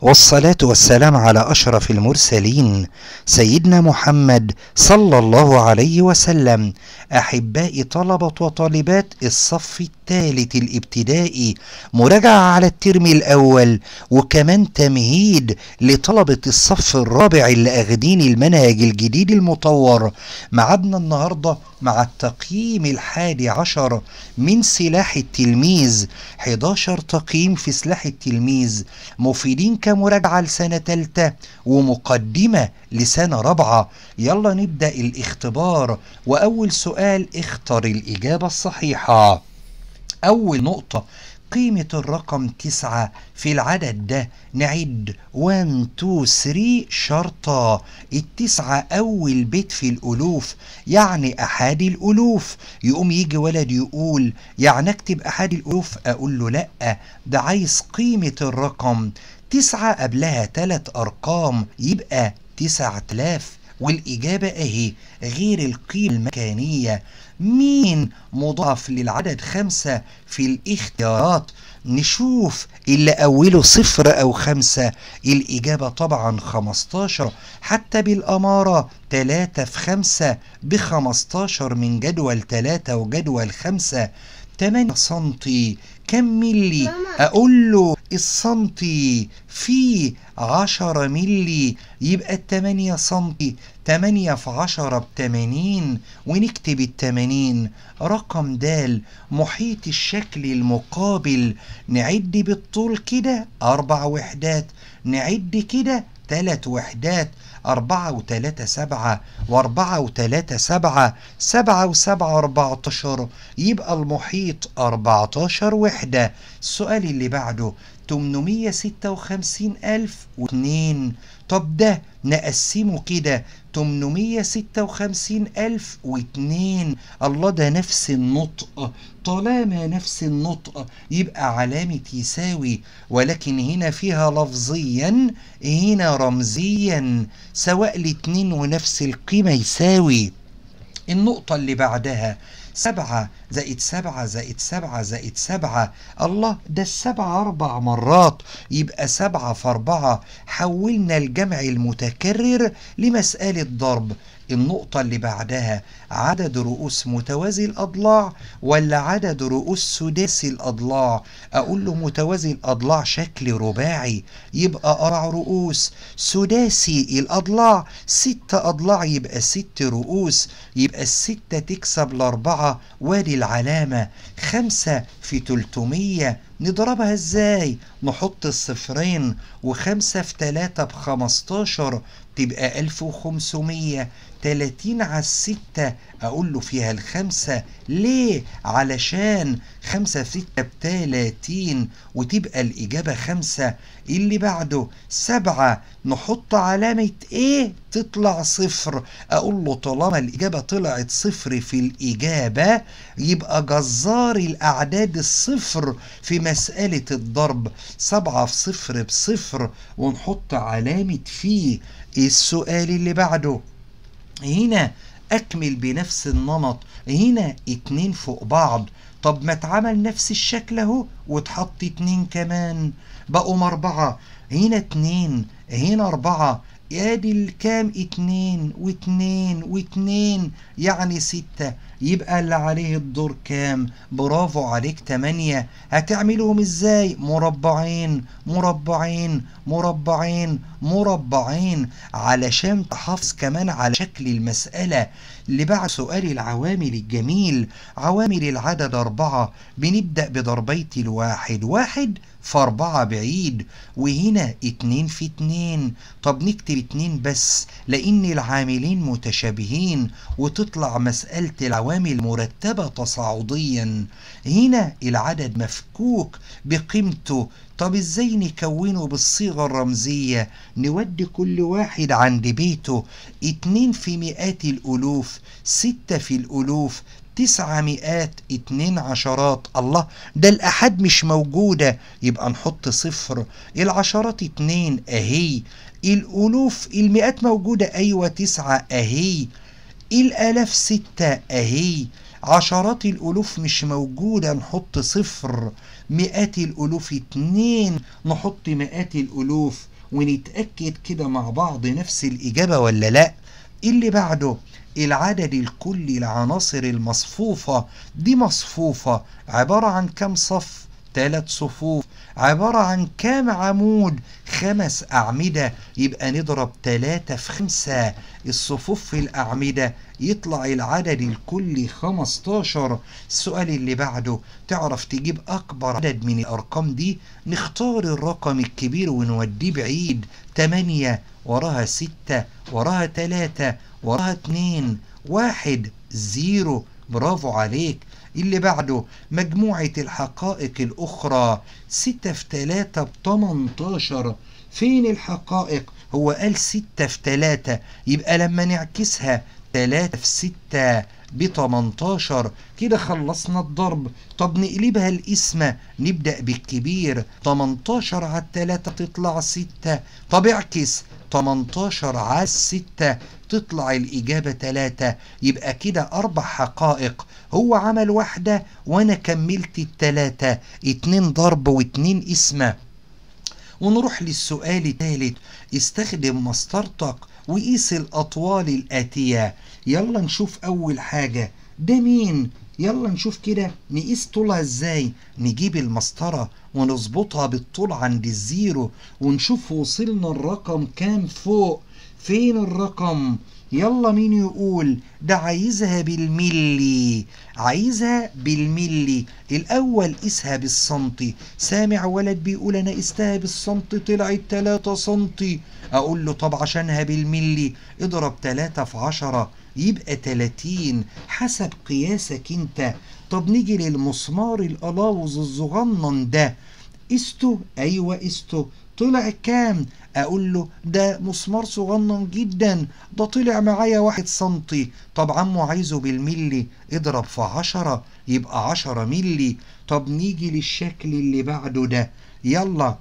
والصلاة والسلام على أشرف المرسلين سيدنا محمد صلى الله عليه وسلم أحباء طلبة وطالبات الصف الثالث الابتدائي مراجعة على الترم الأول وكمان تمهيد لطلبة الصف الرابع اللي أخدين المنهج الجديد المطور معادنا النهاردة مع التقييم الحادي عشر من سلاح التلميذ 11 تقييم في سلاح التلميذ مفيدين كمراجعة لسنة تالتة ومقدمة لسنة رابعة يلا نبدأ الاختبار وأول سؤال اختر الإجابة الصحيحة أول نقطة قيمة الرقم تسعة في العدد ده نعد 1 2 3 شرطة التسعة أول بيت في الألوف يعني أحادي الألوف يقوم يجي ولد يقول يعني أكتب أحادي الألوف أقول له لأ ده عايز قيمة الرقم تسعة قبلها تلات أرقام يبقى تسعة تلاف والإجابة أهي غير القيمة المكانية مين مضاف للعدد خمسة في الاختيارات نشوف اللي أوله صفر أو خمسة الإجابة طبعا خمستاشر حتى بالأمارة تلاتة في خمسة بخمستاشر من جدول تلاتة وجدول خمسة 8 سنتي كم ملي اقول له السنتي في عشرة ملي يبقى التمانية سنتي تمانية في عشرة بتمانين ونكتب التمانين رقم دال محيط الشكل المقابل نعد بالطول كده أربع وحدات نعد كده ثلاث وحدات أربعة وتلاتة سبعة وأربعة وتلاتة سبعة سبعة وسبعة أربعتاشر يبقى المحيط أربعتاشر وحدة السؤال اللي بعده تمنمية ستة وخمسين ألف واتنين طب ده نقسمه كده 856 ألف واتنين الله ده نفس النطق طالما نفس النطق يبقى علامة يساوي ولكن هنا فيها لفظيا هنا رمزيا سواء الاتنين ونفس القيمة يساوي النقطة اللي بعدها سبعة زائد سبعة زائد سبعة زائد سبعة الله ده السبعة أربع مرات يبقى سبعة في أربعة حولنا الجمع المتكرر لمسألة ضرب النقطة اللي بعدها عدد رؤوس متوازي الأضلاع ولا عدد رؤوس سداسي الأضلاع أقول له متوازي الأضلاع شكل رباعي يبقى أربع رؤوس سداسي الأضلاع ست أضلاع يبقى ست رؤوس يبقى الستة تكسب الأربعة وادي العلامة خمسة في تلتمية نضربها ازاي نحط الصفرين وخمسة في تلاتة بخمستاشر تبقى ألف وخمسمية 30 على الستة أقول له فيها الخمسة ليه؟ علشان خمسة في ستة 30 وتبقى الإجابة خمسة اللي بعده سبعة نحط علامة إيه؟ تطلع صفر أقول له طالما الإجابة طلعت صفر في الإجابة يبقى جزار الأعداد الصفر في مسألة الضرب سبعة في صفر بصفر ونحط علامة فيه السؤال اللي بعده هنا أكمل بنفس النمط هنا اتنين فوق بعض طب ما اتعمل نفس الشكل اهو واتحط اتنين كمان بقوا أربعة هنا اتنين هنا أربعة يا دي الكام اتنين واتنين واتنين يعني ستة يبقى اللي عليه الدور كام برافو عليك تمانية هتعملهم ازاي مربعين مربعين مربعين مربعين علشان تحافظ كمان على شكل المسألة لبعث سؤال العوامل الجميل عوامل العدد أربعة بنبدأ بضربية الواحد واحد في أربعة بعيد وهنا اتنين في اتنين طب نكتب اتنين بس لأن العاملين متشابهين وتطلع مسألة العوامل مرتبة تصاعديا هنا العدد مفكوك بقيمته طب ازاي نكونه بالصيغة الرمزية نودي كل واحد عند بيته اتنين في مئات الألوف ستة في الألوف تسعة مئات اتنين عشرات الله ده الأحد مش موجودة يبقى نحط صفر العشرات اتنين أهي الألوف المئات موجودة أيوة تسعة أهي الآلاف ستة أهي عشرات الألوف مش موجودة نحط صفر مئات الألوف اتنين نحط مئات الألوف ونتأكد كده مع بعض نفس الإجابة ولا لأ اللي بعده العدد الكلي لعناصر المصفوفة دي مصفوفة عبارة عن كم صف ثلاث صفوف عبارة عن كام عمود خمس أعمدة يبقى نضرب ثلاثة في خمسة الصفوف في الأعمدة يطلع العدد الكلي 15 السؤال اللي بعده تعرف تجيب اكبر عدد من الارقام دي نختار الرقم الكبير ونوديه بعيد 8 وراها 6 وراها 3 وراها 2 1 0 برافو عليك اللي بعده مجموعة الحقائق الأخرى 6 في 3 ب 18 فين الحقائق؟ هو قال 6 في 3 يبقى لما نعكسها 3 في 6 ب 18 كده خلصنا الضرب طب نقلبها القسمة نبدأ بالكبير 18 على 3 تطلع 6 طب اعكس 18 على 6 تطلع الإجابة 3 يبقى كده أربع حقائق هو عمل واحدة وأنا كملت التلاتة اتنين ضرب واتنين قسمة ونروح للسؤال الثالث استخدم مسطرتك وقيس الأطوال الآتية يلا نشوف أول حاجة ده مين يلا نشوف كده نقيس طولها ازاي نجيب المسطرة ونظبطها بالطول عند الزيرو ونشوف وصلنا الرقم كام فوق فين الرقم يلا مين يقول ده عايزها بالملي عايزها بالملي الأول قيسها بالسنتي سامع ولد بيقول أنا قستها بالسنتي طلعت 3 سنتي أقول له طب عشانها بالملي اضرب 3 في 10 يبقى 30 حسب قياسك أنت طب نيجي للمسمار القلاوز الصغنن ده قيسته أيوة قيسته طلع كام اقول له ده مسمار صغنن جدا ده طلع معايا واحد سنتي طب عمه عايزه بالملي اضرب في عشرة يبقى عشرة ملي طب نيجي للشكل اللي بعده ده يلا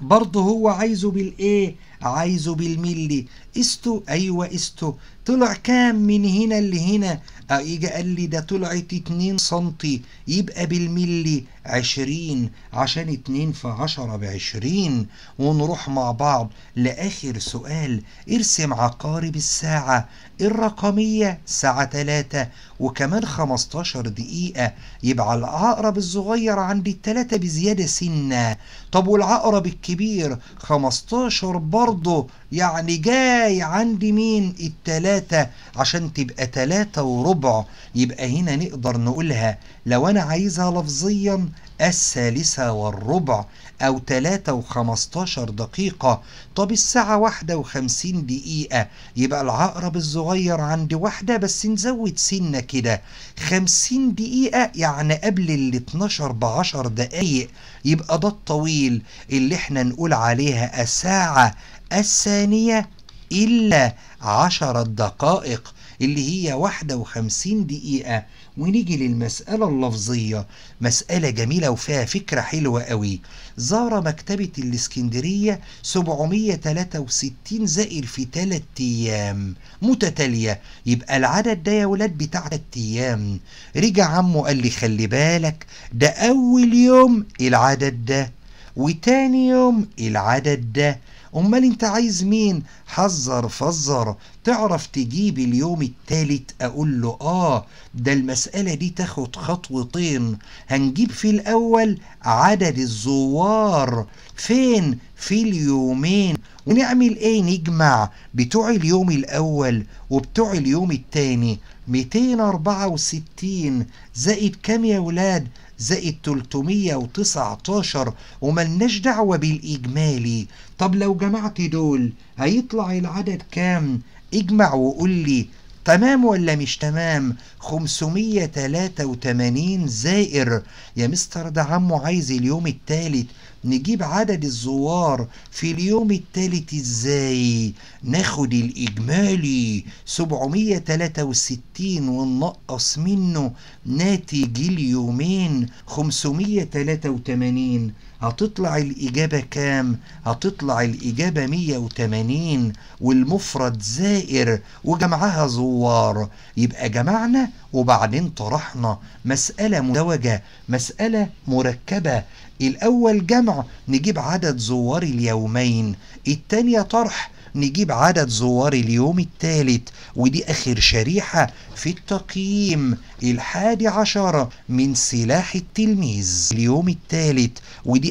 برضه هو عايزه بالايه عايزه بالملي استو ايوه استو طلع كام من هنا لهنا اجي آه، قال لي ده طلعت اتنين سنتي يبقى بالملي عشرين عشان اتنين في عشرة بعشرين ونروح مع بعض لاخر سؤال ارسم عقارب الساعة الرقمية ساعة تلاتة وكمان خمستاشر دقيقة يبقى العقرب الصغير عند التلاتة بزيادة سنة طب والعقرب الكبير خمستاشر برضه برضه يعني جاي عند مين التلاتة عشان تبقى تلاتة وربع يبقى هنا نقدر نقولها لو أنا عايزها لفظيا الثالثة والربع أو تلاتة وخمستاشر دقيقة طب الساعة واحدة وخمسين دقيقة يبقى العقرب الصغير عند واحدة بس نزود سنة كده خمسين دقيقة يعني قبل ال 12 بعشر دقايق يبقى ده الطويل اللي احنا نقول عليها ساعة الثانية إلا عشر دقائق اللي هي واحدة وخمسين دقيقة ونيجي للمسألة اللفظية مسألة جميلة وفيها فكرة حلوة قوي زار مكتبة الإسكندرية 763 زائر في 3 أيام متتالية يبقى العدد ده يا ولاد بتاع 3 أيام رجع عمه قال لي خلي بالك ده أول يوم العدد ده وتاني يوم العدد ده امال انت عايز مين حذر فزر تعرف تجيب اليوم التالت اقول له اه ده المسألة دي تاخد خطوتين هنجيب في الاول عدد الزوار فين في اليومين ونعمل ايه نجمع بتوع اليوم الاول وبتوع اليوم التاني 264 زائد كام يا ولاد زائد 319 وملناش دعوة بالإجمالي طب لو جمعت دول هيطلع العدد كام اجمع وقول لي تمام ولا مش تمام 583 زائر يا مستر ده عمو عايز اليوم التالت نجيب عدد الزوار في اليوم الثالث ازاي ناخد الاجمالي 763 وننقص منه ناتج اليومين 583 هتطلع الإجابة كام؟ هتطلع الإجابة 180 والمفرد زائر وجمعها زوار يبقى جمعنا وبعدين طرحنا مسألة مزدوجة مسألة مركبة الأول جمع نجيب عدد زوار اليومين التانية طرح نجيب عدد زوار اليوم الثالث ودي آخر شريحة في التقييم الحادي عشر من سلاح التلميذ اليوم الثالث ودي